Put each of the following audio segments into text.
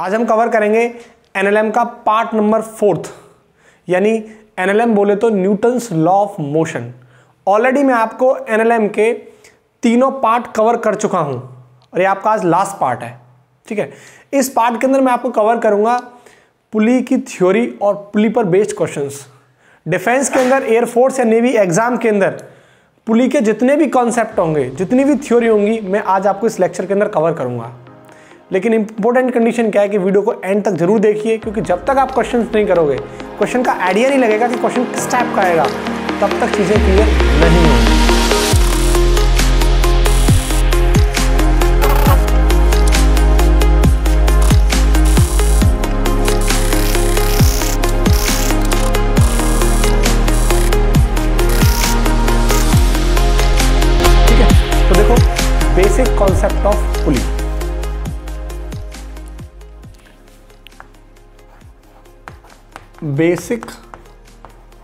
आज हम कवर करेंगे एनएलएम का पार्ट नंबर फोर्थ यानी एनएलएम बोले तो Newton's law of motion already मैं आपको एनएलएम के तीनों पार्ट कवर कर चुका हूं और ये आपका आज लास्ट पार्ट है ठीक है इस पार्ट के अंदर मैं आपको कवर करूंगा पुली की थ्योरी और पुली पर बेस्ड क्वेश्चंस डिफेंस के अंदर एयरफोर्स या नेवी एग्जाम के अंदर पुली के जितने भी कॉन्सेप्ट होंगे जितनी भी थ्योरी होंगी मैं आज आपको इस लेक्चर के अंदर कवर करूंगा लेकिन इंपॉर्टेंट कंडीशन क्या है कि वीडियो को एंड तक जरूर देखिए क्योंकि जब तक आप क्वेश्चन नहीं करोगे क्वेश्चन का आइडिया नहीं लगेगा कि क्वेश्चन किस टाइप का आएगा तब तक चीज़ें क्लियर नहीं होंगी बेसिक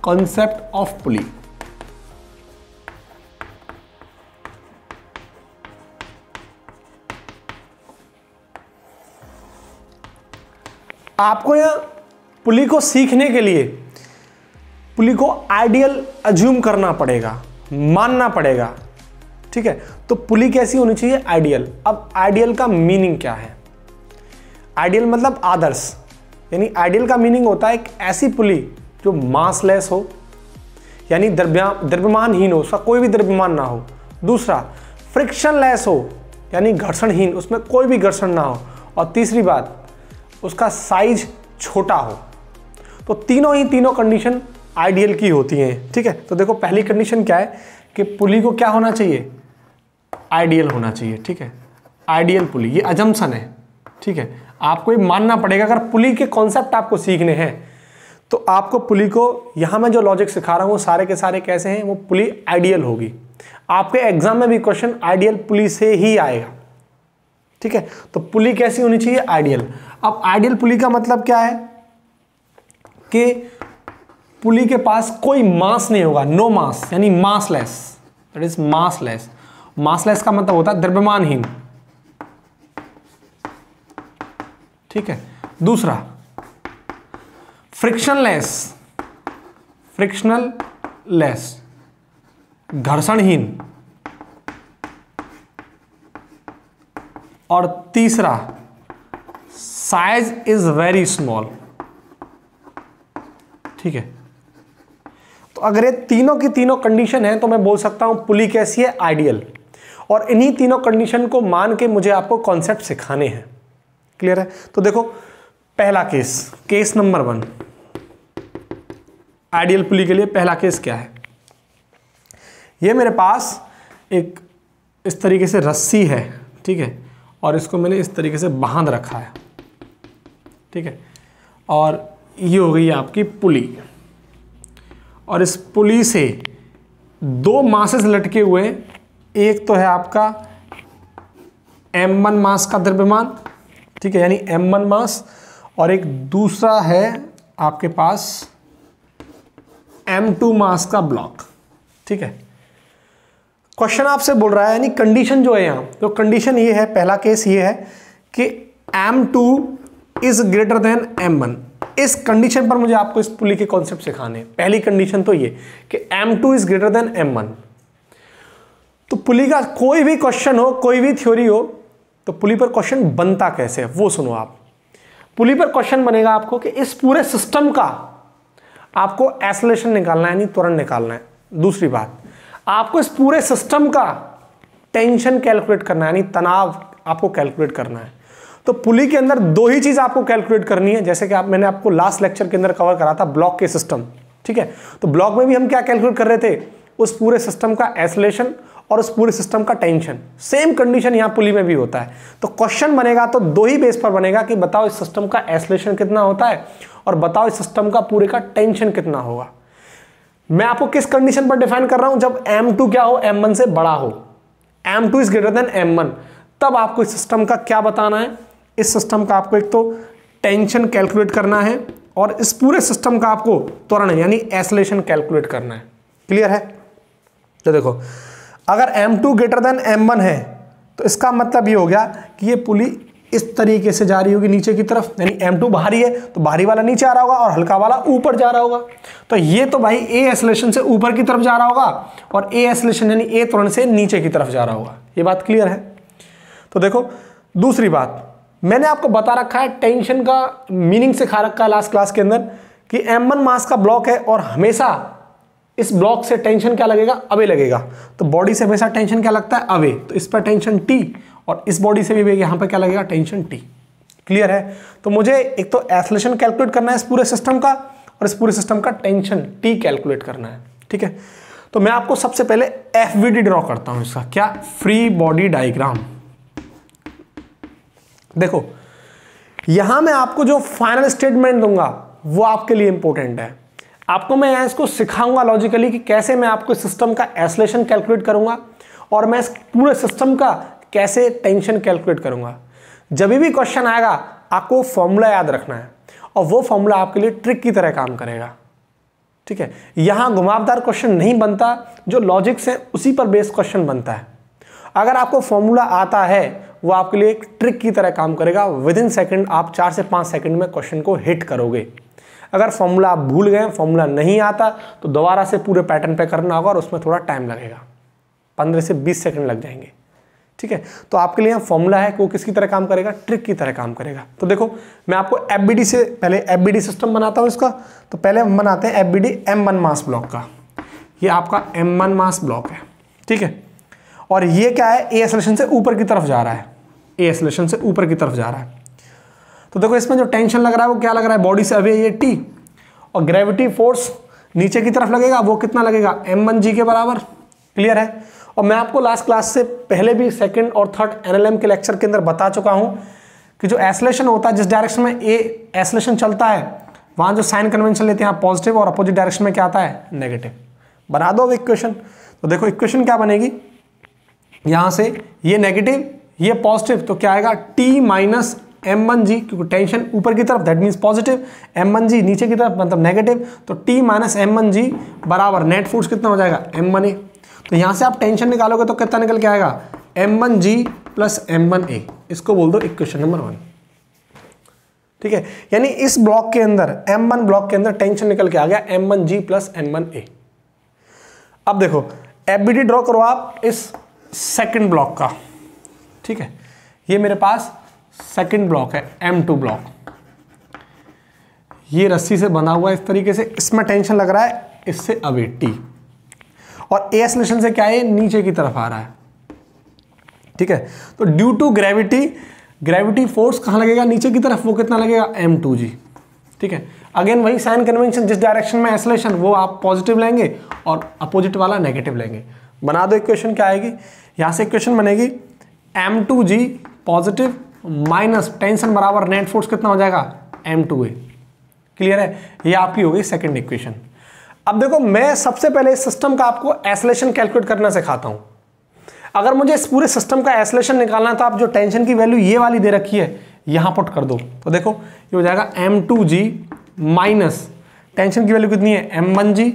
कॉन्सेप्ट ऑफ पुली आपको यह पुली को सीखने के लिए पुली को आइडियल अज्यूम करना पड़ेगा मानना पड़ेगा ठीक है तो पुली कैसी होनी चाहिए आइडियल अब आइडियल का मीनिंग क्या है आइडियल मतलब आदर्श यानी आइडियल का मीनिंग होता है एक ऐसी पुली जो मासलेस हो यानी द्रव्यमानहीन हो उसका कोई भी द्रव्यमान ना हो दूसरा फ्रिक्शन लेस हो यानी घर्षणहीन उसमें कोई भी घर्षण ना हो और तीसरी बात उसका साइज छोटा हो तो तीनों ही तीनों कंडीशन आइडियल की होती हैं ठीक है तो देखो पहली कंडीशन क्या है कि पुली को क्या होना चाहिए आइडियल होना चाहिए ठीक है आइडियल पुली ये अजम्पन है ठीक है आपको ये मानना पड़ेगा अगर पुली के कॉन्सेप्ट आपको सीखने हैं तो आपको पुली को यहाँ मैं जो लॉजिक सिखा रहा हूँ वो सारे के सारे कैसे हैं वो पुली आइडियल होगी आपके एग्जाम में भी क्वेश्चन आइडियल पुली से ही आएगा ठीक है तो पुली कैसी होनी चाहिए आइडियल अब आइडियल पुली का मतलब क्या है कि पुली के पास कोई मास नहीं होगा नो मास यानी massless that is massless massless का मतलब होता है द्रव्यमानहीन ठीक है दूसरा लेस फ्रिक्शनल लेस घर्षणहीन और तीसरा साइज इज वेरी स्मॉल ठीक है तो अगर ये तीनों की तीनों कंडीशन है तो मैं बोल सकता हूं पुली कैसी है आइडियल और इन्हीं तीनों कंडीशन को मान के मुझे आपको कॉन्सेप्ट सिखाने हैं क्लियर है तो देखो पहला case case number one ideal pulley के लिए पहला केस क्या है ये मेरे पास एक इस तरीके से रस्सी है ठीक है और इसको मैंने इस तरीके से बांध रखा है ठीक है और ये हो गई आपकी पुली और इस पुली से दो मासेस लटके हुए एक तो है आपका एम वन मास का द्रव्यमान ठीक है यानी एम वन मास और एक दूसरा है आपके पास एम टू मास का ब्लॉक ठीक है क्वेश्चन आपसे बोल रहा है यानी कंडीशन जो है यहां तो कंडीशन ये है पहला केस ये है कि M two is greater than M one इस कंडीशन पर मुझे आपको इस पुली के कॉन्सेप्ट सिखाने हैं पहली कंडीशन तो ये कि M two is greater than M one तो पुली का कोई भी क्वेश्चन हो कोई भी थ्योरी हो तो पुली पर क्वेश्चन बनता कैसे है वो सुनो आप पुली पर क्वेश्चन बनेगा आपको कि इस पूरे सिस्टम का आपको एसोलेशन निकालना है यानी त्वरण निकालना है दूसरी बात आपको इस पूरे सिस्टम का टेंशन कैलकुलेट करना है यानी तनाव आपको कैलकुलेट करना है तो पुली के अंदर दो ही चीज़ आपको कैलकुलेट करनी है जैसे कि आप मैंने आपको लास्ट लेक्चर के अंदर कवर करा था ब्लॉक के सिस्टम ठीक है तो ब्लॉक में भी हम क्या कैलकुलेट कर रहे थे उस पूरे सिस्टम का एसोलेशन और उस पूरे सिस्टम का टेंशन सेम कंडीशन यहाँ पुली में भी होता है तो क्वेश्चन बनेगा तो दो ही बेस पर बनेगा कि बताओ इस सिस्टम का एसोलेशन कितना होता है और बताओ इस सिस्टम का पूरे का टेंशन कितना होगा मैं आपको किस कंडीशन पर डिफाइन कर रहा हूं जब M2 क्या हो M1 से बड़ा हो M2 is greater than M तब आपको इस सिस्टम का क्या बताना है इस सिस्टम का आपको एक तो टेंशन कैलकुलेट करना है और इस पूरे सिस्टम का आपको त्वरण यानी एसोलेशन कैलकुलेट करना है क्लियर है तो देखो अगर M two greater than M one है तो इसका मतलब ये हो गया कि ये पुली इस तरीके से जा रही होगी नीचे की तरफ यानी एम टू बाहरी है तो बाहरी वाला नीचे आ रहा होगा और हल्का वाला ऊपर जा रहा होगा तो ये तो भाई ए एसलेशन से ऊपर की तरफ जा रहा होगा और ए एसलेशन यानी ए त्वरण से नीचे की तरफ जा रहा होगा ये बात क्लियर है तो देखो दूसरी बात मैंने आपको बता रखा है टेंशन का मीनिंग सिखा रखा है लास्ट क्लास के अंदर कि एम वन मास का ब्लॉक है और हमेशा इस ब्लॉक से टेंशन क्या लगेगा अवे लगेगा तो बॉडी से हमेशा टेंशन क्या लगता है अवे तो इस पर टेंशन टी और इस बॉडी से भी यहां पर क्या लगेगा टेंशन टी क्लियर है तो मुझे एक तो एसलेशन कैलकुलेट करना है इस पूरे सिस्टम का और इस पूरे सिस्टम का टेंशन टी कैलकुलेट करना है ठीक है तो मैं आपको सबसे पहले एफ ड्रॉ करता हूं इसका क्या फ्री बॉडी डायग्राम देखो यहां मैं आपको जो फाइनल स्टेटमेंट दूंगा वो आपके लिए इंपॉर्टेंट है आपको मैं यहाँ इसको सिखाऊंगा लॉजिकली कि कैसे मैं आपको सिस्टम का एसलेशन कैलकुलेट करूंगा और मैं इस पूरे सिस्टम का कैसे टेंशन कैलकुलेट करूंगा जब भी क्वेश्चन आएगा आपको फॉर्मूला याद रखना है और वो फॉर्मूला आपके लिए ट्रिक की तरह काम करेगा ठीक है यहाँ घुमावदार क्वेश्चन नहीं बनता जो लॉजिक से उसी पर बेस्ड क्वेश्चन बनता है अगर आपको फॉर्मूला आता है वो आपके लिए एक ट्रिक की तरह काम करेगा विद इन सेकेंड आप चार से पाँच सेकेंड में क्वेश्चन को हिट करोगे अगर फॉर्मूला आप भूल गए फॉर्मूला नहीं आता तो दोबारा से पूरे पैटर्न पे करना होगा और उसमें थोड़ा टाइम लगेगा पंद्रह से बीस सेकंड लग जाएंगे ठीक है तो आपके लिए यहाँ फॉर्मूला है वो किसकी तरह काम करेगा ट्रिक की तरह काम करेगा तो देखो मैं आपको एफ से पहले एफ सिस्टम बनाता हूँ इसका तो पहले हम बनाते हैं एफ बी मास ब्लॉक का ये आपका एम मास ब्लॉक है ठीक है और ये क्या है ए एसलेशन से ऊपर की तरफ जा रहा है ए एसलेशन से ऊपर की तरफ जा रहा है तो देखो इसमें जो टेंशन लग रहा है वो क्या लग रहा है बॉडी से अभी ये टी और ग्रेविटी फोर्स नीचे की तरफ लगेगा वो कितना लगेगा एम वन जी के बराबर क्लियर है और मैं आपको लास्ट क्लास से पहले भी सेकेंड और थर्ड एनएलएम के लेक्चर के अंदर बता चुका हूँ कि जो एसलेशन होता है जिस डायरेक्शन में ए एसलेशन चलता है वहाँ जो साइन कन्वेंशन लेते हैं पॉजिटिव और अपोजिट डायरेक्शन में क्या आता है नेगेटिव बना दो अब इक्वेशन तो देखो इक्वेशन क्या बनेगी यहाँ से ये नेगेटिव ये पॉजिटिव तो क्या आएगा T minus M one G क्योंकि टेंशन ऊपर की तरफ that means positive M one G नीचे की तरफ मतलब नेगेटिव तो T minus M one G बराबर नेट फोर्स कितना हो जाएगा एम वन ए तो यहाँ से आप टेंशन निकालोगे तो कितना निकल के आएगा M one G plus M one A इसको बोल दो इक्वेशन नंबर वन ठीक है यानी इस ब्लॉक के अंदर एम वन ब्लॉक के अंदर टेंशन निकल के आ गया M one G plus M one A अब देखो एफ ड्रॉ करो आप इस सेकेंड ब्लॉक का ठीक है ये मेरे पास सेकंड ब्लॉक है एम टू ब्लॉक ये रस्सी से बना हुआ है इस तरीके से इसमें टेंशन लग रहा है इससे अवे टी और ए एसलेशन से क्या है नीचे की तरफ आ रहा है ठीक है तो due to gravity gravity force कहां लगेगा नीचे की तरफ वो कितना लगेगा एम टू जी ठीक है अगेन वही साइन कन्वेंशन जिस डायरेक्शन में एसलेशन वो आप पॉजिटिव लेंगे और अपोजिट वाला नेगेटिव लेंगे बना दो इक्वेशन क्या आएगी यहां से इक्वेशन बनेगी M two G positive minus tension बराबर नेट फोर्स कितना हो जाएगा एम टू ए क्लियर है ये आपकी होगी सेकेंड इक्वेशन अब देखो मैं सबसे पहले इस सिस्टम का आपको एसलेशन कैलकुलेट करना सिखाता हूं अगर मुझे इस पूरे सिस्टम का एसलेशन निकालना है तो आप जो टेंशन की वैल्यू ये वाली दे रखी है यहां पुट कर दो तो देखो ये हो जाएगा M two G minus tension की वैल्यू कितनी है एम वन जी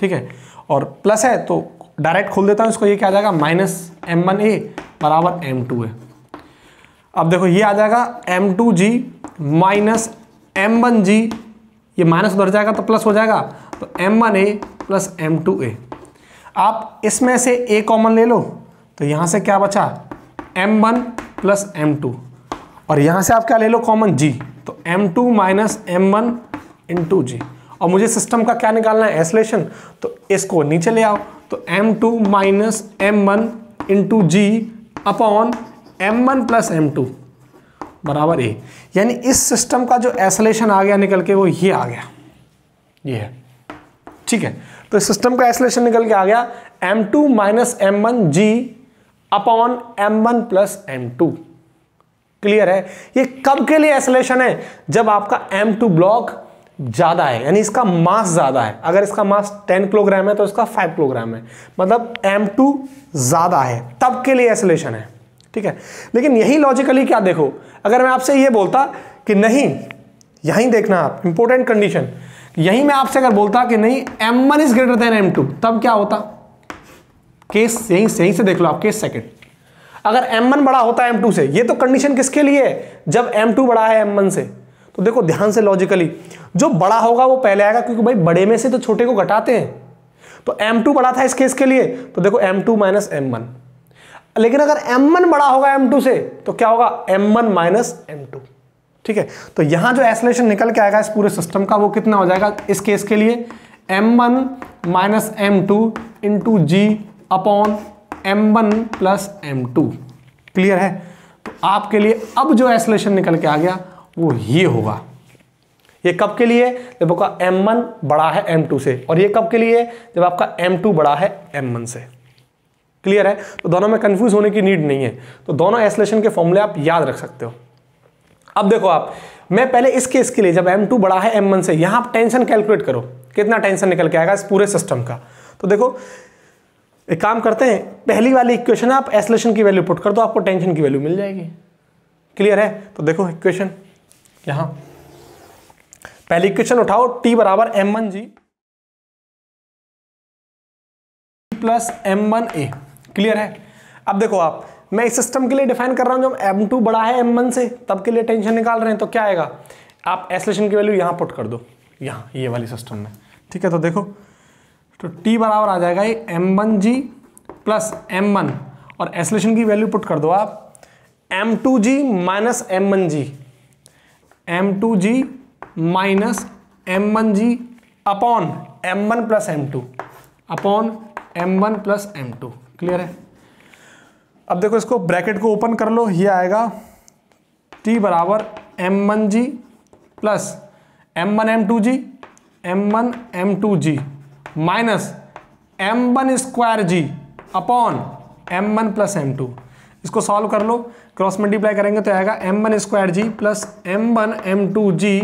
ठीक है और प्लस है तो डायरेक्ट खोल देता हूं इसको ये क्या आ जाएगा माइनस एम वन ए बराबर एम टू है अब देखो ये आ जाएगा M two G minus M one G ये माइनस उधर जाएगा तो प्लस हो जाएगा तो M one A plus M two A आप इसमें से ए कॉमन ले लो तो यहाँ से क्या बचा M one plus M two और यहाँ से आप क्या ले लो कॉमन जी तो M two minus M one into G और मुझे सिस्टम का क्या निकालना है एसलेशन तो इसको नीचे ले आओ तो M two minus M one into G upon M one plus M two बराबर ए यानी इस सिस्टम का जो एसोलेशन आ गया निकल के वो ये आ गया ये है ठीक है तो इस सिस्टम का एसोलेशन निकल के आ गया M two minus M one G upon M one plus M two clear है ये कब के लिए एसोलेशन है जब आपका एम टू ब्लॉक ज़्यादा है यानी इसका मास ज़्यादा है अगर इसका मास 10 किलोग्राम है तो इसका 5 किलोग्राम है मतलब एम टू ज़्यादा है तब के लिए एसोलेशन है ठीक है लेकिन यही लॉजिकली क्या देखो अगर मैं आपसे ये बोलता कि नहीं यहीं देखना आप इंपॉर्टेंट कंडीशन यहीं मैं आपसे अगर बोलता कि नहीं M one is greater than M two तब क्या होता केस यही सही से देख लो आप केस सेकेंड अगर एम वन बड़ा होता है एम टू से ये तो कंडीशन किसके लिए है जब एम टू बड़ा है एम वन से तो देखो ध्यान से लॉजिकली जो बड़ा होगा वो पहले आएगा क्योंकि भाई बड़े में से तो छोटे को घटाते हैं तो एम टू बड़ा था इस केस के लिए तो देखो M two minus M one लेकिन अगर m1 बड़ा होगा m2 से तो क्या होगा m1 वन माइनस एम ठीक है तो यहां जो एसलेशन निकल के आएगा इस पूरे सिस्टम का वो कितना हो जाएगा इस केस के लिए m1 one minus M two into G upon M one plus M clear है तो आपके लिए अब जो एसलेशन निकल के आ गया वो ये होगा ये कब के लिए जब आपका m1 बड़ा है m2 से और ये कब के लिए जब आपका m2 बड़ा है m1 से क्लियर है तो दोनों में कंफ्यूज होने की नीड नहीं है तो दोनों एसलेशन के फॉर्मूले आप याद रख सकते हो अब देखो आप मैं पहले इस केस के लिए जब M2 बड़ा है वन से यहां आप टेंशन कैलकुलेट करो कितना टेंशन निकल के आएगा इस पूरे सिस्टम का तो देखो एक काम करते हैं पहली वाली इक्वेशन आप एसलेशन की वैल्यू पुट कर दो आपको टेंशन की वैल्यू मिल जाएगी क्लियर है तो देखो इक्वेशन यहां पहली इक्वेशन उठाओ टी बराबर M one G plus M one A clear है अब देखो आप मैं इस सिस्टम के लिए डिफाइन कर रहा हूं जब एम टू बड़ा है एम वन से तब के लिए टेंशन निकाल रहे हैं तो क्या आएगा आप एसलेशन की वैल्यू यहाँ पुट कर दो यहाँ ये वाली सिस्टम में ठीक है तो देखो तो टी बराबर आ जाएगा ये M one G plus M one और एसलेशन की वैल्यू पुट कर दो आप M two G minus M one G M two G minus M one G upon M one plus M two upon M one plus M two clear है अब देखो इसको bracket को open कर लो ये आएगा टी बराबर M one G plus M one M two G M one M two G minus M one square G upon M one plus M two इसको सॉल्व कर लो क्रॉस मल्टीप्लाई करेंगे तो आएगा M one square G plus M one M two G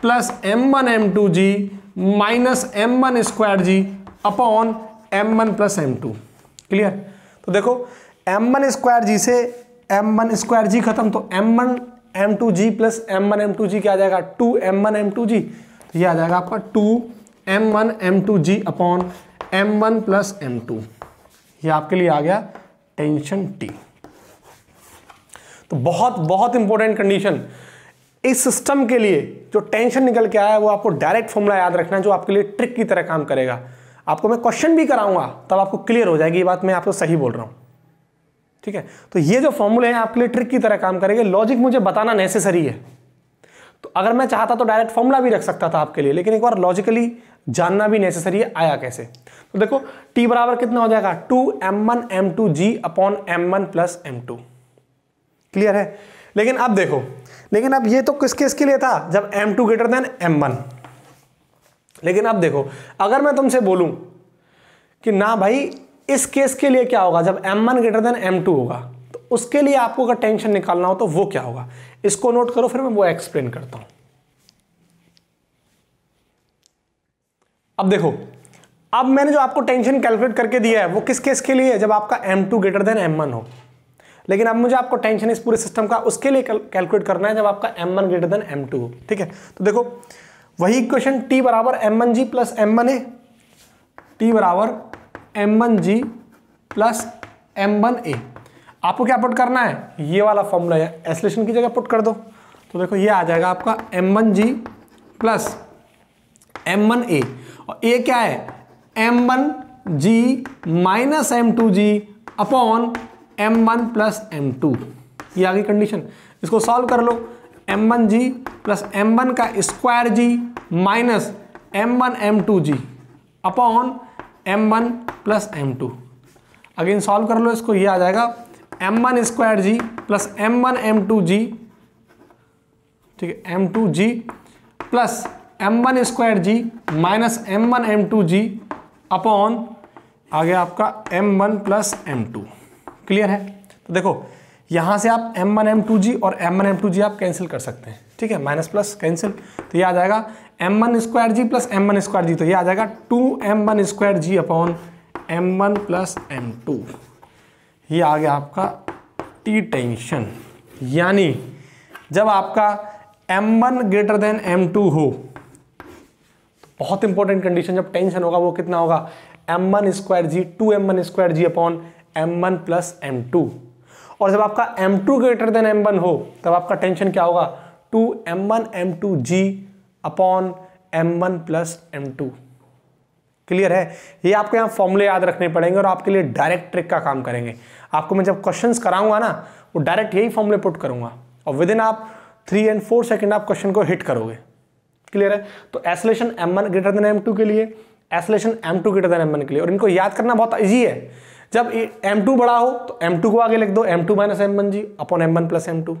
plus M one M two G minus M one square G upon M one plus M two clear तो देखो M one square जी से M one square G खत्म तो M one M two G plus M one M two G क्या आ जाएगा two M one M two G तो ये आ जाएगा आपका two M one M two G upon M one plus M two ये आपके लिए आ गया टेंशन टी तो बहुत बहुत इंपॉर्टेंट कंडीशन इस सिस्टम के लिए जो टेंशन निकल के आया है वो आपको डायरेक्ट फॉर्मूला याद रखना है जो आपके लिए ट्रिक की तरह काम करेगा आपको मैं क्वेश्चन भी कराऊंगा तब आपको क्लियर हो जाएगी ये बात मैं आपको सही बोल रहा हूं ठीक है तो ये जो फॉर्मूले हैं आपके लिए ट्रिक की तरह काम करेंगे लॉजिक मुझे बताना नेसेसरी है तो अगर मैं चाहता तो डायरेक्ट फॉर्मूला भी रख सकता था आपके लिए लेकिन एक बार लॉजिकली जानना भी नेसेसरी है आया कैसे तो देखो टी बराबर कितना हो जाएगा two M one M two G upon M one plus M two clear है लेकिन अब देखो लेकिन अब ये तो किस केस के लिए था जब M two greater than M one लेकिन अब देखो अगर मैं तुमसे बोलूं कि ना भाई इस केस के लिए क्या होगा जब M one greater than M two होगा तो उसके लिए आपको अगर टेंशन निकालना हो तो वो क्या होगा इसको नोट करो फिर मैं वो एक्सप्लेन करता हूं अब देखो अब मैंने जो आपको टेंशन कैलकुलेट करके दिया है वो किस केस के लिए है जब आपका M two greater than M one हो लेकिन अब मुझे आपको टेंशन इस पूरे सिस्टम का उसके लिए कैलकुलेट करना है जब आपका M one greater than M two हो ठीक है तो देखो वही इक्वेशन टी बराबर M N G plus M one A T बराबर M one G plus M one A आपको क्या पुट करना है ये वाला फॉर्मूला है एसलेशन की जगह पुट कर दो तो देखो ये आ जाएगा आपका M one G plus M one A और ए क्या है M one G minus M two G upon M one plus M two ये आ गई कंडीशन इसको सॉल्व कर लो M one G plus M one का square G minus M one M two G upon M one plus M two again solve कर लो इसको ये आ जाएगा M one square G plus M one M two G ठीक है M two G plus M one square G minus M one M two G upon आ गया आपका M one plus M two clear है तो देखो यहाँ से आप M one M two G और M one M two G आप कैंसिल कर सकते हैं ठीक है माइनस प्लस कैंसिल तो ये आ जाएगा M one square G plus M one square G तो ये आ जाएगा two M one square G upon M one plus M two ये आ गया आपका टी टेंशन यानी जब आपका M one greater than M two हो तो बहुत इंपॉर्टेंट कंडीशन जब टेंशन होगा वो कितना होगा M one square G two M one square G upon M one plus M two और जब आपका M two greater than M one हो तब आपका टेंशन क्या होगा two M one M two G upon M one plus M two clear है ये आपको यहाँ फॉर्मूले याद रखने पड़ेंगे और आपके लिए डायरेक्ट ट्रिक का काम करेंगे आपको मैं जब क्वेश्चन कराऊंगा ना वो डायरेक्ट यही फॉर्मूले पुट करूंगा और विद इन आप थ्री एंड फोर सेकेंड आप क्वेश्चन को हिट करोगे क्लियर है तो acceleration M one greater than M two के लिए acceleration M two greater than M one के लिए और इनको याद करना बहुत ईजी है जब एम टू बड़ा हो तो एम टू को आगे लिख दो M two minus M one G upon M one plus M two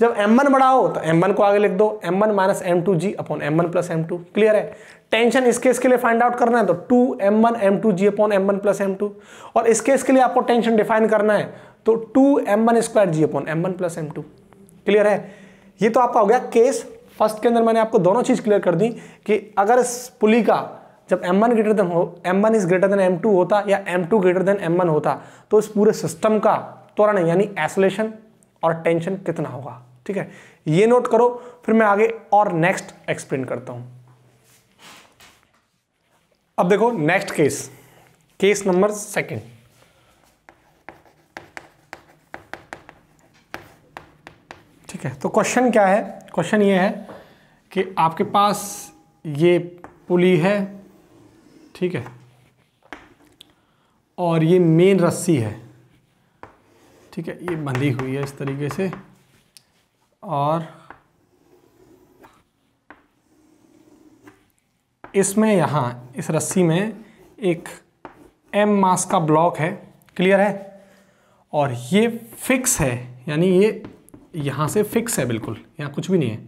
जब एम वन बड़ा हो तो एम वन को आगे लिख दो M one minus M two G upon M one plus M two clear है टेंशन इस केस के लिए फाइंड आउट करना है तो two M one M two G upon M one plus M two और इस केस के लिए आपको टेंशन डिफाइन करना है तो two M one square G upon M one plus M two clear है ये तो आपका हो गया केस फर्स्ट के अंदर मैंने आपको दोनों चीज़ क्लियर कर दी कि अगर इस पुली का जब एम वन ग्रेटर देन हो M one is greater than M two होता या M two greater than M one होता तो इस पूरे सिस्टम का त्वरण यानी एसोलेशन और टेंशन कितना होगा ठीक है ये नोट करो फिर मैं आगे और नेक्स्ट एक्सप्लेन करता हूं अब देखो next case case number second ठीक है तो क्वेश्चन क्या है क्वेश्चन ये है कि आपके पास ये पुली है ठीक है और ये मेन रस्सी है ठीक है ये बंधी हुई है इस तरीके से और इसमें यहाँ इस रस्सी में एक एम मास का ब्लॉक है क्लियर है और ये फिक्स है यानी ये यहाँ से फिक्स है बिल्कुल यहाँ कुछ भी नहीं है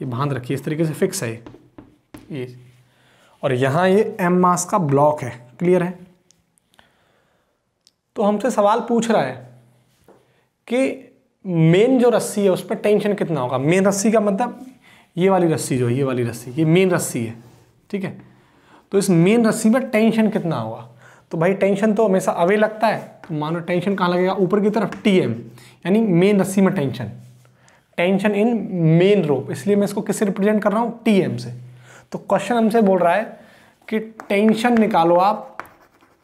ये बांध रखिए इस तरीके से फिक्स है ये और यहां ये एम मास का ब्लॉक है क्लियर है तो हमसे सवाल पूछ रहा है कि मेन जो रस्सी है उस पर टेंशन कितना होगा मेन रस्सी का मतलब ये वाली रस्सी जो है ये वाली रस्सी ये मेन रस्सी है ठीक है तो इस मेन रस्सी में टेंशन कितना होगा तो भाई टेंशन तो हमेशा अवे लगता है तो मानो टेंशन कहाँ लगेगा ऊपर की तरफ टी एम यानी मेन रस्सी में tension tension in main rope इसलिए मैं इसको किससे रिप्रेजेंट कर रहा हूँ टी एम से तो क्वेश्चन हमसे बोल रहा है कि टेंशन निकालो आप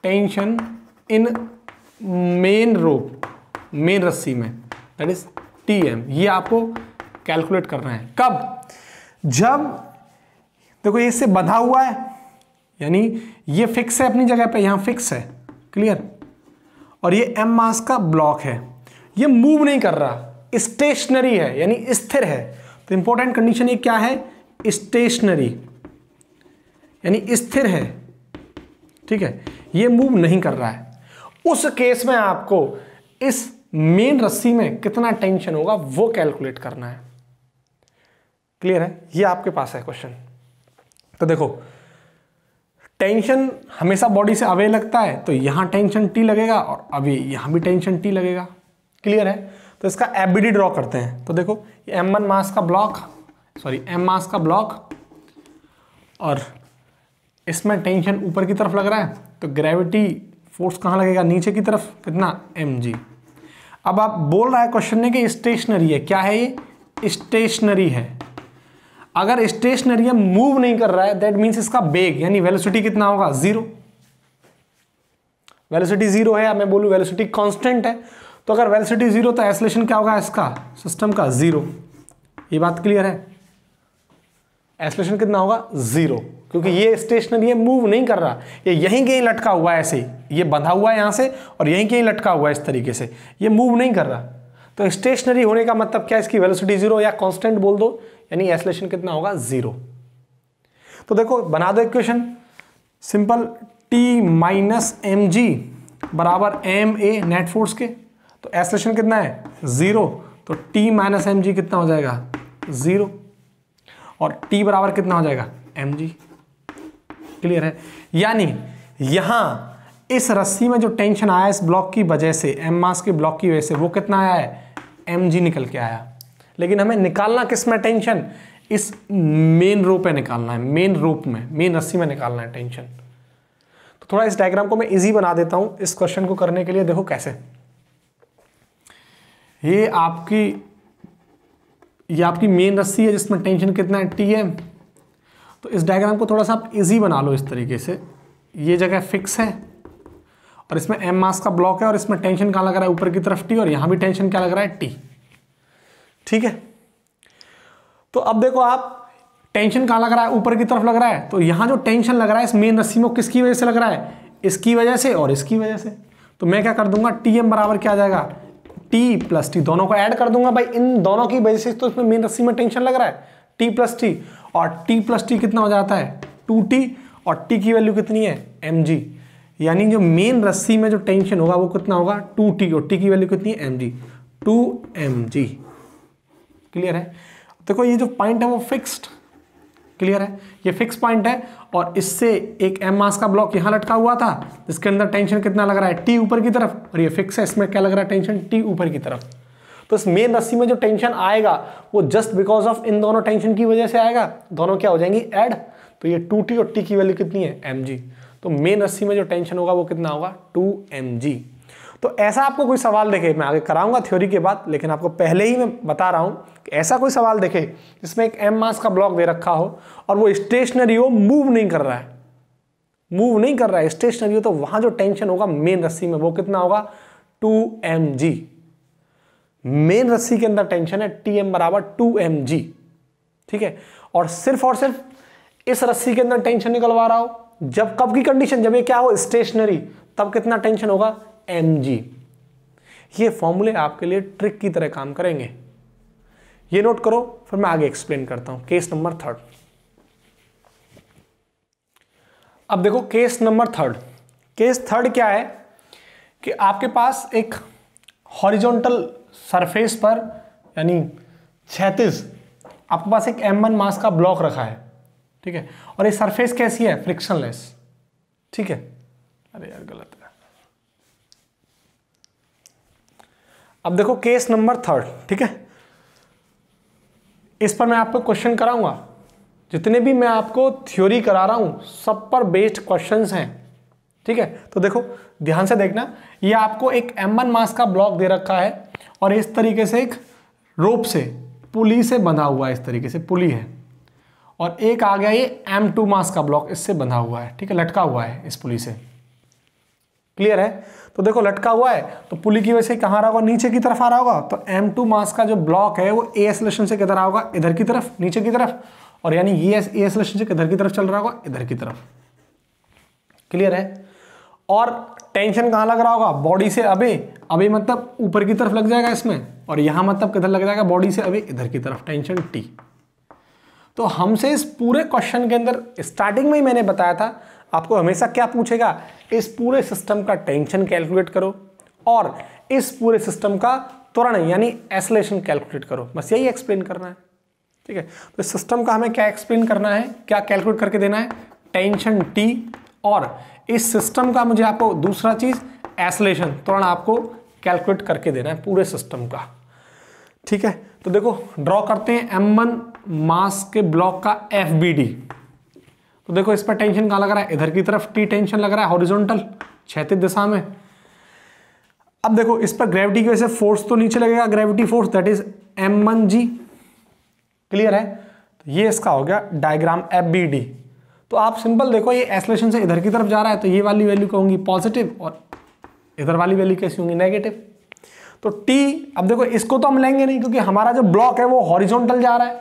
tension in main rope main रस्सी में दैट इज टी एम ये आपको कैलकुलेट करना है कब जब देखो इससे बंधा हुआ है यानी ये फिक्स है अपनी जगह पे यहां फिक्स है क्लियर और ये एम मास का ब्लॉक है ये मूव नहीं कर रहा स्टेशनरी है यानी स्थिर है तो इंपॉर्टेंट कंडीशन ये क्या है स्टेशनरी यानी स्थिर है ठीक है ये मूव नहीं कर रहा है उस केस में आपको इस मेन रस्सी में कितना टेंशन होगा वो कैलकुलेट करना है क्लियर है ये आपके पास है क्वेश्चन तो देखो टेंशन हमेशा बॉडी से अवे लगता है तो यहां टेंशन टी लगेगा और अभी यहां भी टेंशन टी लगेगा क्लियर है तो इसका एबीडी ड्रॉ करते हैं तो देखो ये एम वन मास का ब्लॉक सॉरी एम मास का ब्लॉक और इसमें टेंशन ऊपर की तरफ लग रहा है तो ग्रेविटी फोर्स कहाँ लगेगा नीचे की तरफ कितना एम जी अब आप बोल रहा है क्वेश्चन ने कि स्टेशनरी है क्या है ये स्टेशनरी है अगर स्टेशनरी है मूव नहीं कर रहा है दैट मीन्स इसका बेग यानी वेलोसिटी कितना होगा जीरो वेलोसिटी जीरो है मैं बोलूं वेलोसिटी कांस्टेंट है तो अगर वेलोसिटी जीरो तो एसलेशन क्या होगा इसका सिस्टम का जीरो ये बात क्लियर है एक्सलेशन कितना होगा जीरो क्योंकि ये स्टेशनरी है मूव नहीं कर रहा ये यहीं कहीं लटका हुआ है ऐसे ही ये बंधा हुआ है यहाँ से और यहीं कहीं लटका हुआ है इस तरीके से ये मूव नहीं कर रहा तो स्टेशनरी होने का मतलब क्या इसकी वेलोसिटी जीरो या कांस्टेंट बोल दो यानी एक्सलेशन कितना होगा जीरो तो देखो बना दो equation simple T minus M G बराबर एम ए नेट फोर्स के तो एक्सलेशन कितना है जीरो तो टी माइनस एम जी कितना हो जाएगा जीरो और टी बराबर कितना हो जाएगा एम जी क्लियर है यानी यहां इस रस्सी में जो टेंशन आया इस ब्लॉक की वजह से एम मास के ब्लॉक की वजह से वो कितना आया है एम जी निकल के आया लेकिन हमें निकालना किस में टेंशन इस मेन रूप में निकालना है मेन रूप में मेन रस्सी में निकालना है टेंशन तो थोड़ा इस डायग्राम को मैं इजी बना देता हूं इस क्वेश्चन को करने के लिए देखो कैसे ये आपकी ये आपकी मेन रस्सी है जिसमें टेंशन कितना है टी है तो इस डायग्राम को थोड़ा सा आप इजी बना लो इस तरीके से ये जगह फिक्स है और इसमें एम मास का ब्लॉक है और इसमें टेंशन क्या लग रहा है ऊपर की तरफ टी और यहाँ भी टेंशन क्या लग रहा है टी ठीक है तो अब देखो आप टेंशन कहाँ लग रहा है ऊपर की तरफ लग रहा है तो यहाँ जो टेंशन लग रहा है इस मेन रस्सी में किसकी वजह से लग रहा है इसकी वजह से और इसकी वजह से तो मैं क्या कर दूंगा टी एम बराबर क्या आ जाएगा टी प्लस टी दोनों को ऐड कर दूंगा भाई इन दोनों की वजह से तो इसमें मेन रस्सी में टेंशन लग रहा है टी प्लस टी और टी प्लस टी कितना हो जाता है टू टी और टी की वैल्यू कितनी है एम जी यानी जो मेन रस्सी में जो टेंशन होगा वो कितना होगा टू टी और टी की वैल्यू कितनी है M G two M G clear है देखो ये जो पॉइंट है वो फिक्स्ड क्लियर है ये फिक्स पॉइंट है और इससे एक एम मास का ब्लॉक यहाँ लटका हुआ था इसके अंदर टेंशन कितना लग रहा है टी ऊपर की तरफ और ये फिक्स है इसमें क्या लग रहा है टेंशन टी ऊपर की तरफ तो इस मेन रस्सी में जो टेंशन आएगा वो जस्ट बिकॉज ऑफ इन दोनों टेंशन की वजह से आएगा दोनों क्या हो जाएंगी एड तो ये टू टी और टी की वैल्यू कितनी है एम जी तो मेन रस्सी में जो टेंशन होगा वो कितना होगा टू एम जी तो ऐसा आपको कोई सवाल देखे मैं आगे कराऊंगा थ्योरी के बाद लेकिन आपको पहले ही मैं बता रहा हूं कि ऐसा कोई सवाल देखे जिसमें एक एम मास का ब्लॉक दे रखा हो और वो स्टेशनरी हो मूव नहीं कर रहा है मूव नहीं कर रहा है स्टेशनरी हो तो वहां जो टेंशन होगा मेन रस्सी में वो कितना होगा टू एम जी मेन रस्सी के अंदर टेंशन है टी एम बराबर टू एम जी ठीक है और सिर्फ और सिर्फ इस रस्सी के अंदर टेंशन निकलवा रहा हो जब कब की कंडीशन जब ये क्या हो स्टेशनरी तब कितना टेंशन होगा एम जी ये फॉर्मूले आपके लिए ट्रिक की तरह काम करेंगे ये नोट करो फिर मैं आगे एक्सप्लेन करता हूं केस नंबर थर्ड अब देखो case number third case third क्या है कि आपके पास एक हॉरिजॉन्टल सरफेस पर यानी छैतीस आपके पास एक एम मास का ब्लॉक रखा है ठीक है और ये सरफेस कैसी है फ्रिक्शनलेस ठीक है अरे यार गलत अब देखो केस नंबर थर्ड ठीक है इस पर मैं आपको क्वेश्चन कराऊंगा जितने भी मैं आपको थ्योरी करा रहा हूं सब पर बेस्ड क्वेश्चंस हैं ठीक है तो देखो ध्यान से देखना ये आपको एक एम वन मास का ब्लॉक दे रखा है और इस तरीके से एक रोप से पुली से बंधा हुआ है इस तरीके से पुली है और एक आ गया ये एम टू मास का ब्लॉक इससे बंधा हुआ है ठीक है लटका हुआ है इस पुली से क्लियर है तो देखो लटका हुआ है तो पुली की वजह से कहाँ रहा होगा नीचे की तरफ आ रहा होगा तो एम टू मास का जो ब्लॉक है वो ए एसलेशन से किधर होगा इधर की तरफ नीचे की तरफ और यानी ये ए एसलेशन से किधर की तरफ चल रहा होगा इधर की तरफ क्लियर है और टेंशन कहाँ लग रहा होगा बॉडी से अभी अभी मतलब ऊपर की तरफ लग जाएगा इसमें और यहाँ मतलब किधर लग जाएगा बॉडी से अभी इधर की तरफ टेंशन टी तो हमसे इस पूरे क्वेश्चन के अंदर स्टार्टिंग में ही मैंने बताया था आपको हमेशा क्या पूछेगा इस पूरे सिस्टम का टेंशन कैलकुलेट करो और इस पूरे सिस्टम का त्वरण यानी एसोलेशन कैलकुलेट करो बस यही एक्सप्लेन करना है ठीक है तो सिस्टम का हमें क्या एक्सप्लेन करना है क्या कैलकुलेट करके देना है टेंशन टी और इस सिस्टम का मुझे आपको दूसरा चीज़ एसोलेशन त्वरण आपको कैलकुलेट करके देना है पूरे सिस्टम का ठीक है तो देखो ड्रॉ करते हैं एम वन मास के ब्लॉक का एफ बी डी तो देखो इस पर टेंशन कहां लग रहा है इधर की तरफ टी टेंशन लग रहा है हॉरिजॉन्टल क्षैतिज दिशा में अब देखो इस पर ग्रेविटी की वजह से फोर्स तो नीचे लगेगा gravity force that is M one G clear है तो ये इसका हो गया डायग्राम एफ बी डी तो आप सिंपल देखो ये एसलेशन से इधर की तरफ जा रहा है तो ये वाली वैल्यू क्या होंगी पॉजिटिव और इधर वाली वैल्यू कैसी होंगी नेगेटिव तो टी अब देखो इसको तो हम लेंगे नहीं क्योंकि हमारा जो ब्लॉक है वो हॉरिजॉन्टल जा रहा है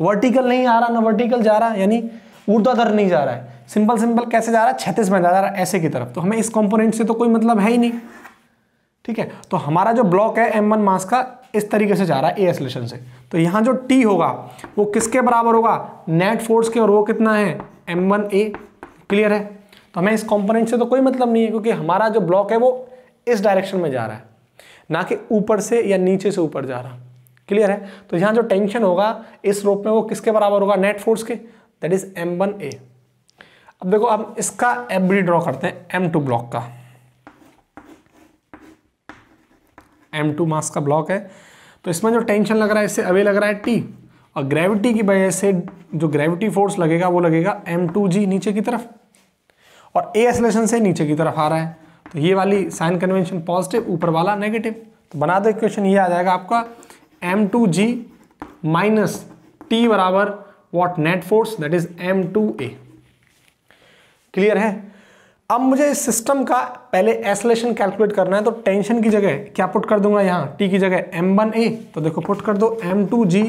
वर्टिकल नहीं आ रहा ना वर्टिकल जा रहा यानी ऊर्ध्वाधर नहीं जा रहा है सिंपल सिंपल कैसे जा रहा है छत्तीस में जा रहा है ऐसे की तरफ तो हमें इस कॉम्पोनेंट से तो कोई मतलब है ही नहीं ठीक है तो हमारा जो ब्लॉक है एम वन मास का इस तरीके से जा रहा है ए एसलेशन से तो यहाँ जो टी होगा वो किसके बराबर होगा नेट फोर्स के और वो कितना है एम वन ए क्लियर है तो हमें इस कॉम्पोनेंट से तो कोई मतलब नहीं है क्योंकि हमारा जो ब्लॉक है वो इस डायरेक्शन में जा रहा है ना कि ऊपर से या नीचे से ऊपर जा रहा क्लियर है तो यहाँ जो टेंशन होगा इस रोप में वो किसके बराबर होगा नेट फोर्स के that is M one A अब देखो अब इसका एफ बी ड्रॉ करते हैं एम टू ब्लॉक का एम टू मास का ब्लॉक है तो इसमें जो टेंशन लग रहा है इससे अवे लग रहा है टी और ग्रेविटी की वजह से जो ग्रेविटी फोर्स लगेगा वो लगेगा एम टू जी नीचे की तरफ और ए एसलेशन से नीचे की तरफ आ रहा है तो ये वाली साइन कन्वेंशन पॉजिटिव ऊपर वाला नेगेटिव तो बना दो इक्वेशन ये आ जाएगा आपका M two G minus T बराबर what net force that is M two A clear है अब मुझे इस सिस्टम का पहले एसलेशन कैलकुलेट करना है तो टेंशन की जगह क्या पुट कर दूंगा यहाँ टी की जगह एम वन ए तो देखो पुट कर दो M two G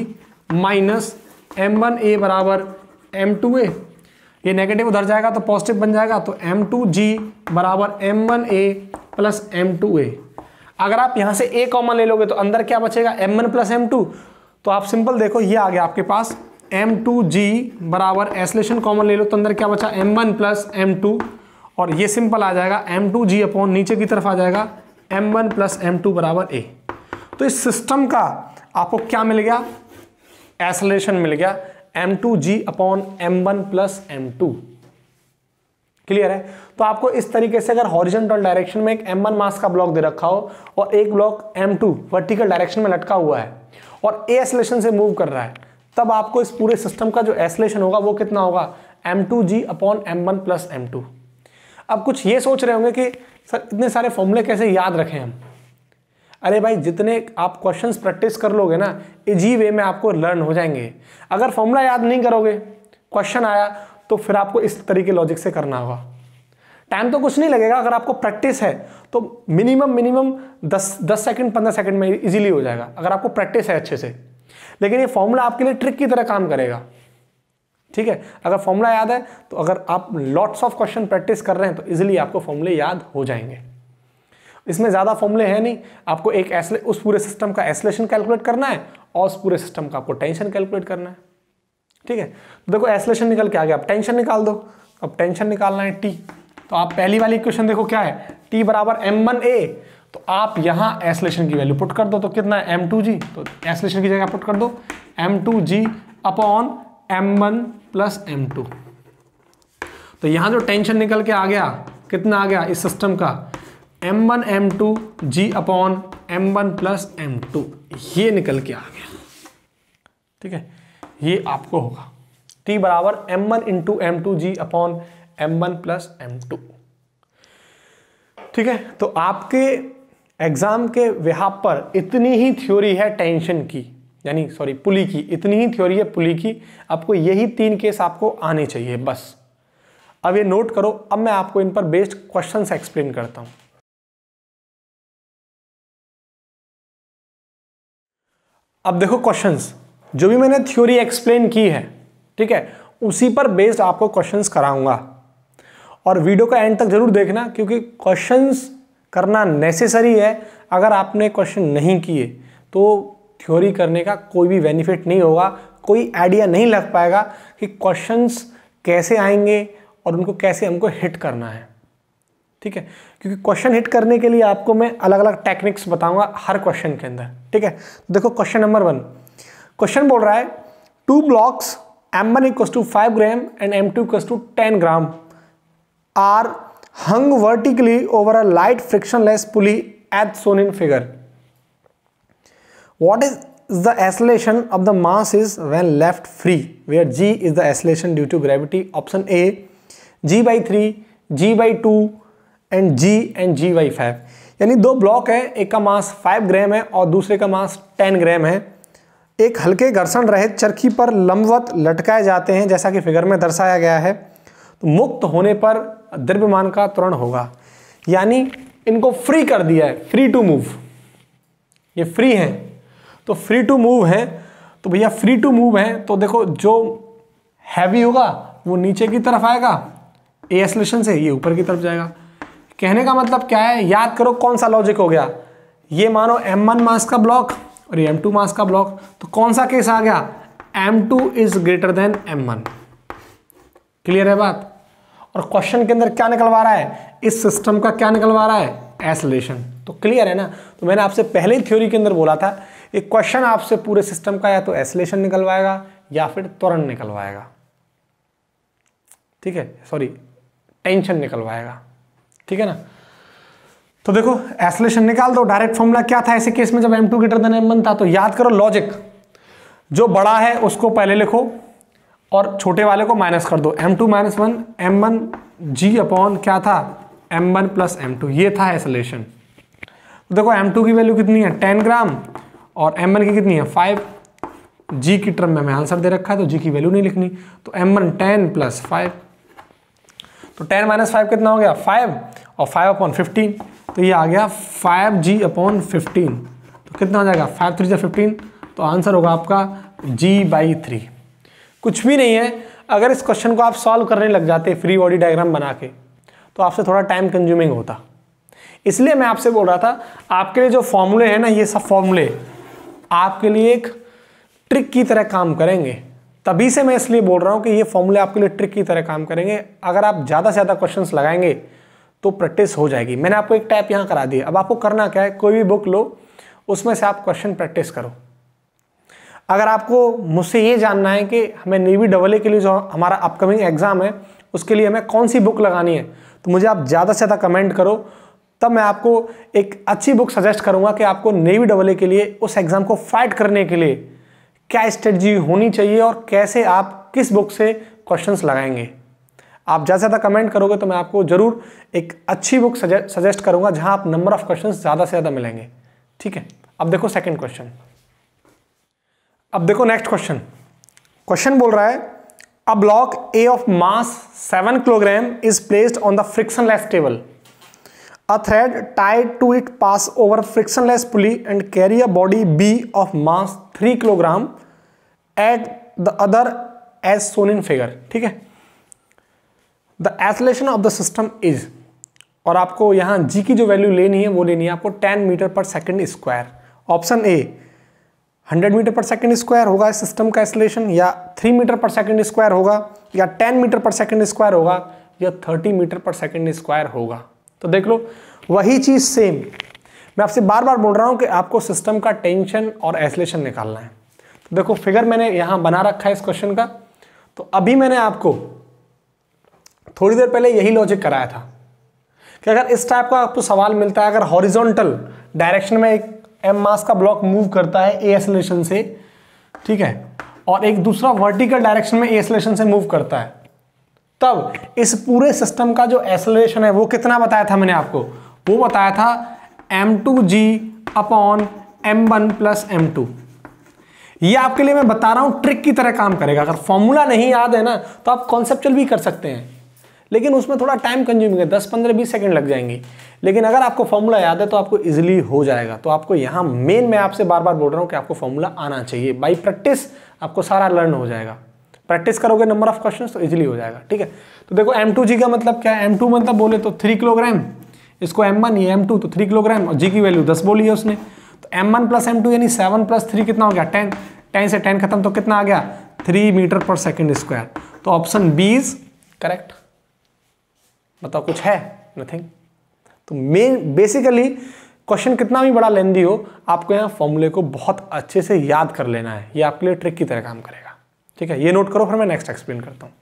minus M one A बराबर एम टू ए ये नेगेटिव उधर जाएगा तो पॉजिटिव बन जाएगा तो एम टू जी बराबर M one A plus M two A अगर आप यहाँ से ए कॉमन ले लोगे तो अंदर क्या बचेगा M one plus M two तो आप सिंपल देखो ये आ गया आपके पास एम टू जी बराबर एसलेशन कॉमन ले लो तो अंदर क्या बचा M one plus M two और ये सिंपल आ जाएगा एम टू जी अपॉन नीचे की तरफ आ जाएगा M one plus M two बराबर ए तो इस सिस्टम का आपको क्या मिल गया एसलेशन मिल गया M two G upon M one plus M two clear है तो आपको इस तरीके से अगर हॉरिजेंटल डायरेक्शन में एक वन मास का ब्लॉक दे रखा हो और एक block M two vertical direction में लटका हुआ है और ए एसलेशन से मूव कर रहा है तब आपको इस पूरे सिस्टम का जो एसलेशन होगा वो कितना होगा M two G upon M one plus M two अब कुछ ये सोच रहे होंगे कि सर इतने सारे फॉर्मूले कैसे याद रखें हम अरे भाई जितने आप क्वेश्चंस प्रैक्टिस कर लोगे ना इजी वे में आपको लर्न हो जाएंगे अगर फॉर्मूला याद नहीं करोगे क्वेश्चन आया तो फिर आपको इस तरीके लॉजिक से करना होगा टाइम तो कुछ नहीं लगेगा अगर आपको प्रैक्टिस है तो मिनिमम मिनिमम दस दस सेकेंड पंद्रह सेकेंड में इजीली हो जाएगा अगर आपको प्रैक्टिस है अच्छे से लेकिन ये फॉर्मूला आपके लिए ट्रिक की तरह काम करेगा ठीक है अगर फॉर्मूला याद है तो अगर आप लॉट्स ऑफ क्वेश्चन प्रैक्टिस कर रहे हैं तो इजिली आपको फॉर्मूले याद हो जाएंगे इसमें ज़्यादा फॉर्मूले हैं नहीं आपको एक एसले उस पूरे सिस्टम का एसलेशन कैलकुलेट करना है और उस पूरे सिस्टम का आपको टेंशन कैलकुलेट करना है ठीक है तो देखो एसलेशन निकल के आ गया अब टेंशन निकाल दो अब टेंशन निकालना है टी तो आप पहली वाली इक्वेशन देखो क्या है टी बराबर एम वन ए तो आप यहां एसलेशन की वैल्यू पुट कर दो तो कितना है एम टू जी तो एसलेशन की जगह पुट कर दो M two G upon M one plus M two तो यहां जो टेंशन निकल के आ गया कितना आ गया इस सिस्टम का M one M two G upon M one plus M two ये निकल के आ गया ठीक है ये आपको होगा टी बराबर M one into M two G upon M one plus M two ठीक है तो आपके एग्ज़ाम के विहाप पर इतनी ही थ्योरी है टेंशन की यानी सॉरी पुली की इतनी ही थ्योरी है पुली की आपको यही तीन केस आपको आने चाहिए बस अब ये नोट करो अब मैं आपको इन पर बेस्ड क्वेश्चंस एक्सप्लेन करता हूं अब देखो क्वेश्चंस जो भी मैंने थ्योरी एक्सप्लेन की है ठीक है उसी पर बेस्ड आपको क्वेश्चंस कराऊंगा और वीडियो का एंड तक जरूर देखना क्योंकि क्वेश्चंस करना नेसेसरी है अगर आपने क्वेश्चन नहीं किए तो थ्योरी करने का कोई भी बेनिफिट नहीं होगा कोई आइडिया नहीं लग पाएगा कि क्वेश्चंस कैसे आएंगे और उनको कैसे हमको हिट करना है ठीक है क्योंकि क्वेश्चन हिट करने के लिए आपको मैं अलग अलग टेक्निक्स बताऊंगा हर क्वेश्चन के अंदर ठीक है देखो क्वेश्चन नंबर वन क्वेश्चन बोल रहा है two blocks M one equal to five gram and M two equal to ten gram are hung vertically over a light frictionless pulley as shown in figure. What is the acceleration of the mass is when left free where g is the acceleration due to gravity option A g by 3 g by 2 and G and G by five यानी दो block है एक का मास 5 ग्राम है और दूसरे का मास 10 ग्राम है एक हल्के घर्षण रहित चरखी पर लंबवत लटकाए जाते हैं जैसा कि फिगर में दर्शाया गया है तो मुक्त होने पर द्रव्यमान का त्वरण होगा यानी इनको फ्री कर दिया है फ्री टू मूव ये फ्री हैं तो फ्री टू मूव है तो भैया फ्री टू मूव है तो देखो जो हैवी होगा वो नीचे की तरफ आएगा ए एसलेशन से ये ऊपर की तरफ जाएगा कहने का मतलब क्या है याद करो कौन सा लॉजिक हो गया ये मानो एम वन मास का ब्लॉक और ये एम टू मास का ब्लॉक तो कौन सा केस आ गया M two is greater than M one clear है बात और क्वेश्चन के अंदर क्या निकलवा रहा है इस सिस्टम का क्या निकलवा रहा है एसोलेशन तो क्लियर है ना तो मैंने आपसे पहले ही थ्योरी के अंदर बोला था एक क्वेश्चन आपसे पूरे सिस्टम का या तो एसोलेशन निकलवाएगा या फिर त्वरण निकलवाएगा ठीक है सॉरी टेंशन निकलवाएगा ठीक है ना तो देखो एसोलेशन निकाल दो डायरेक्ट फॉर्मूला क्या था ऐसे केस में जब M two greater than M one था तो याद करो लॉजिक जो बड़ा है उसको पहले लिखो और छोटे वाले को माइनस कर दो M two minus one M one G upon क्या था M one plus M two ये था एसोलेशन तो देखो एम टू की वैल्यू कितनी है टेन ग्राम और एम वन की कितनी है फाइव जी की टर्म में हमें आंसर दे रखा है तो जी की वैल्यू नहीं लिखनी तो M one ten plus five तो टेन माइनस फाइव कितना हो गया फाइव और फाइव अपॉन फिफ्टीन तो ये आ गया फाइव जी अपॉन फिफ्टीन तो कितना हो जाएगा फाइव थ्री जो फिफ्टीन तो आंसर होगा आपका जी बाई थ्री कुछ भी नहीं है अगर इस क्वेश्चन को आप सॉल्व करने लग जाते फ्री बॉडी डायग्राम बना के तो आपसे थोड़ा टाइम कंज्यूमिंग होता इसलिए मैं आपसे बोल रहा था आपके लिए जो फॉर्मूले हैं ना ये सब फॉर्मूले आपके लिए एक ट्रिक की तरह काम करेंगे तभी से मैं इसलिए बोल रहा हूँ कि ये फॉर्मूले आपके लिए ट्रिक की तरह काम करेंगे अगर आप ज़्यादा से ज़्यादा क्वेश्चंस लगाएंगे तो प्रैक्टिस हो जाएगी मैंने आपको एक टैप यहाँ करा दिया अब आपको करना क्या है कोई भी बुक लो उसमें से आप क्वेश्चन प्रैक्टिस करो अगर आपको मुझसे ये जानना है कि हमें नेवी डबल ए के लिए जो हमारा अपकमिंग एग्ज़ाम है उसके लिए हमें कौन सी बुक लगानी है तो मुझे आप ज़्यादा से ज़्यादा कमेंट करो तब मैं आपको एक अच्छी बुक सजेस्ट करूँगा कि आपको नेवी डबल ए के लिए उस एग्ज़ाम को फाइट करने के लिए क्या स्ट्रेटजी होनी चाहिए और कैसे आप किस बुक से क्वेश्चंस लगाएंगे आप ज़्यादा से ज़्यादा कमेंट करोगे तो मैं आपको ज़रूर एक अच्छी बुक सजेस्ट करूँगा जहाँ आप नंबर ऑफ क्वेश्चन ज़्यादा से ज़्यादा मिलेंगे ठीक है अब देखो सेकेंड क्वेश्चन अब देखो नेक्स्ट क्वेश्चन क्वेश्चन बोल रहा है a block A of mass seven kilogram is placed on the frictionless table a thread tied to it pass over frictionless pulley and carry a body B of mass three kilogram at the other as shown in figure ठीक है the acceleration of the system is और आपको यहां जी की जो value लेनी है वो लेनी है आपको ten metre per second square option A 100 metre per second square होगा इस सिस्टम का एसलेशन या 3 मीटर पर सेकंड स्क्वायर होगा या 10 मीटर पर सेकंड स्क्वायर होगा या 30 मीटर पर सेकंड स्क्वायर होगा तो देख लो वही चीज़ सेम मैं आपसे बार बार बोल रहा हूं कि आपको सिस्टम का टेंशन और एसलेशन निकालना है तो देखो फिगर मैंने यहां बना रखा है इस क्वेश्चन का तो अभी मैंने आपको थोड़ी देर पहले यही लॉजिक कराया था कि अगर इस टाइप का आपको सवाल मिलता है अगर हॉरिजोंटल डायरेक्शन में एक एम मास का ब्लॉक मूव करता है ए एसलेशन से ठीक है और एक दूसरा वर्टिकल डायरेक्शन में ए एसलेशन से मूव करता है तब इस पूरे सिस्टम का जो एसलेशन है वो कितना बताया था मैंने आपको वो बताया था M two G upon M one plus M two ये आपके लिए मैं बता रहा हूं ट्रिक की तरह काम करेगा अगर फॉर्मूला नहीं याद है ना तो आप कॉन्सेप्चुअल भी कर सकते हैं लेकिन उसमें थोड़ा टाइम कंज्यूमिंग है दस पंद्रह बीस सेकेंड लग जाएंगे लेकिन अगर आपको फॉर्मूला याद है तो आपको इजिली हो जाएगा तो आपको यहाँ मेन मैं आपसे बार बार बोल रहा हूँ कि आपको फॉर्मूला आना चाहिए बाई प्रैक्टिस आपको सारा लर्न हो जाएगा प्रैक्टिस करोगे नंबर ऑफ क्वेश्चन तो इजिली हो जाएगा ठीक है तो देखो एम टू जी का मतलब क्या है एम टू मतलब बोले तो थ्री किलोग्राम इसको एम वन ये एम टू तो थ्री किलोग्राम और जी की वैल्यू दस बोली है उसने तो M one plus M two यानी सेवन प्लस थ्री कितना हो गया टेन टेन से टेन खत्म तो कितना आ गया three metre per second square तो ऑप्शन बी इज करेक्ट बताओ कुछ है नथिंग तो मेन बेसिकली क्वेश्चन कितना भी बड़ा लेंदी हो आपको यहाँ फॉर्मूले को बहुत अच्छे से याद कर लेना है ये आपके लिए ट्रिक की तरह काम करेगा ठीक है ये नोट करो फिर मैं नेक्स्ट एक्सप्लेन करता हूँ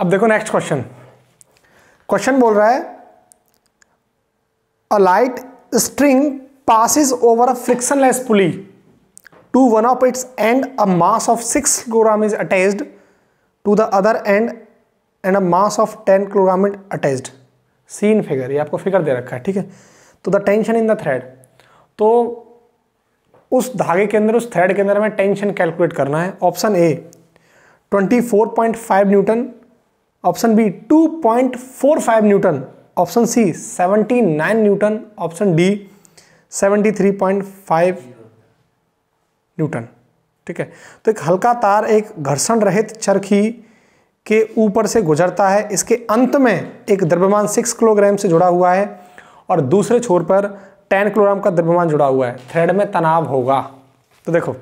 अब देखो नेक्स्ट क्वेश्चन क्वेश्चन बोल रहा है a light string passes over a frictionless pulley to one of its end a mass of six kg is attached to the other end and a mass of kilogram kilogram it attach seen figure ये आपको figure दे रखा है ठीक है तो the tension in the thread तो उस धागे के अंदर उस थ्रेड के अंदर हमें टेंशन कैलकुलेट करना है option A 24.5 newton option B 2.45 newton option C 79 newton option D 73.5 newton ठीक है तो एक हल्का तार एक घर्षण रहित चरखी के ऊपर से गुजरता है इसके अंत में एक द्रव्यमान सिक्स किलोग्राम से जुड़ा हुआ है और दूसरे छोर पर टेन किलोग्राम का द्रव्यमान जुड़ा हुआ है थ्रेड में तनाव होगा तो देखो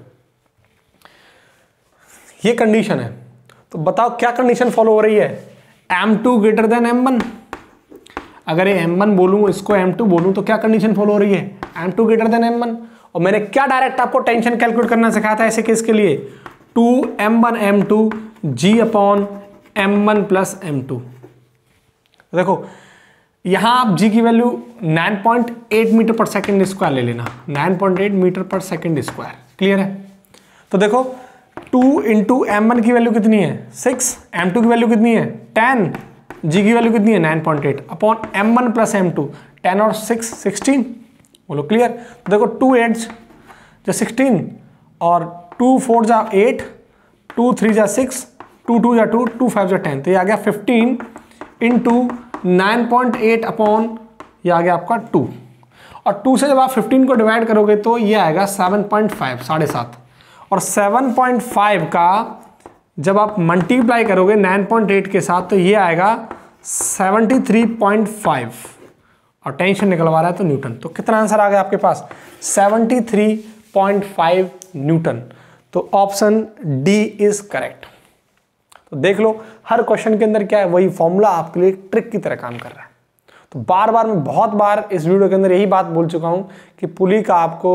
ये कंडीशन है तो बताओ क्या कंडीशन फॉलो हो रही है M two greater than M one अगर ये एम वन बोलूँ इसको एम टू बोलूँ तो क्या कंडीशन फॉलो हो रही है M two greater than M one और मैंने क्या डायरेक्ट आपको टेंशन कैलकुलेट करना सिखाया था ऐसे केस के लिए two M one M two G upon M one plus M two देखो यहां आप जी की value 9.8 metre per second square ले लेना 9.8 metre per second square clear है तो देखो 2 इंटू एम वन की वैल्यू कितनी है 6 एम टू की वैल्यू कितनी है 10 जी की वैल्यू कितनी है 9.8 upon M one plus M two ten और सिक्स सिक्सटीन बोलो क्लियर तो देखो टू एट जो सिक्सटीन और टू फोर जा एट टू थ्री जा सिक्स टू टू या टू टू फाइव या टेन तो ये आ गया fifteen into nine point eight upon ये आ गया आपका टू और टू से जब आप फिफ्टीन को डिवाइड करोगे तो ये आएगा सेवन पॉइंट फाइव साढ़े सात और सेवन पॉइंट फाइव का जब आप मल्टीप्लाई करोगे नाइन पॉइंट एट के साथ तो ये आएगा सेवेंटी थ्री पॉइंट फाइव और टेंशन निकलवा रहा है तो न्यूटन तो कितना आंसर आ गया आपके पास seventy three point five newton तो ऑप्शन डी इज करेक्ट तो देख लो हर क्वेश्चन के अंदर क्या है वही फॉर्मूला आपके लिए ट्रिक की तरह काम कर रहा है तो बार बार मैं बहुत बार इस वीडियो के अंदर यही बात बोल चुका हूं कि पुली का आपको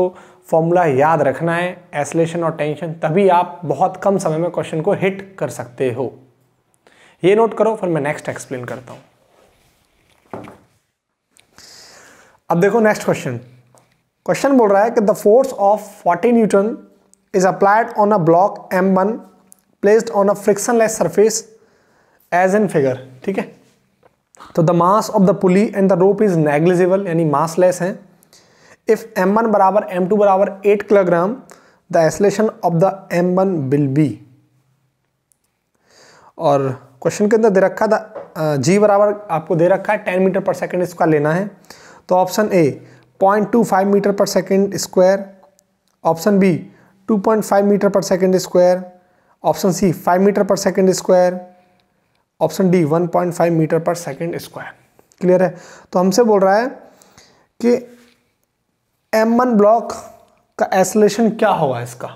फॉर्मूला याद रखना है एसलेशन और टेंशन तभी आप बहुत कम समय में क्वेश्चन को हिट कर सकते हो ये नोट करो फिर मैं नेक्स्ट एक्सप्लेन करता हूं अब देखो नेक्स्ट क्वेश्चन क्वेश्चन बोल रहा है कि the force of 40 newton is applied on a block M one placed on a frictionless surface as in figure ठीक है तो the mass of the pulley and the rope is negligible यानी massless है if M one बराबर M two बराबर eight kilogram the acceleration of the M one will be और question के अंदर दे रखा था जी बराबर आपको दे रखा है टेन मीटर पर सेकेंड इसका लेना है तो option A point two five metre per second square option B two point five metre per second square option C five metre per second square option D one point five metre per second square clear है तो हमसे बोल रहा है कि M one block का acceleration क्या होगा इसका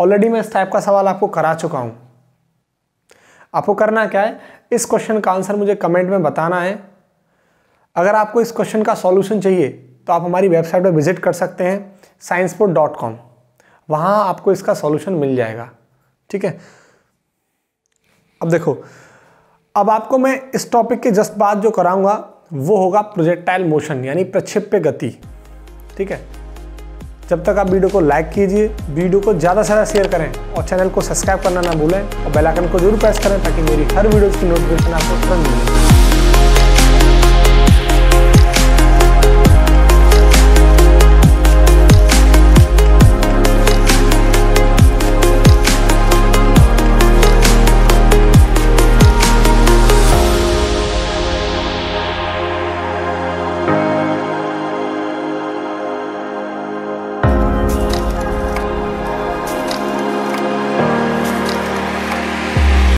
ऑलरेडी मैं इस टाइप का सवाल आपको करा चुका हूँ आपको करना क्या है इस क्वेश्चन का आंसर मुझे कमेंट में बताना है अगर आपको इस क्वेश्चन का सॉल्यूशन चाहिए तो आप हमारी वेबसाइट पर विजिट कर सकते हैं साइंसपोर्ट डॉट कॉम वहां आपको इसका सॉल्यूशन मिल जाएगा ठीक है अब देखो अब आपको मैं इस टॉपिक के जस्ट बाद जो कराऊंगा वो होगा प्रोजेक्टाइल मोशन यानी प्रक्षिप्य गति ठीक है जब तक आप वीडियो को लाइक कीजिए वीडियो को ज़्यादा से ज़्यादा शेयर करें और चैनल को सब्सक्राइब करना ना भूलें और बेल आइकन को जरूर प्रेस करें ताकि मेरी हर वीडियो की नोटिफिकेशन आपको तुरंत मिले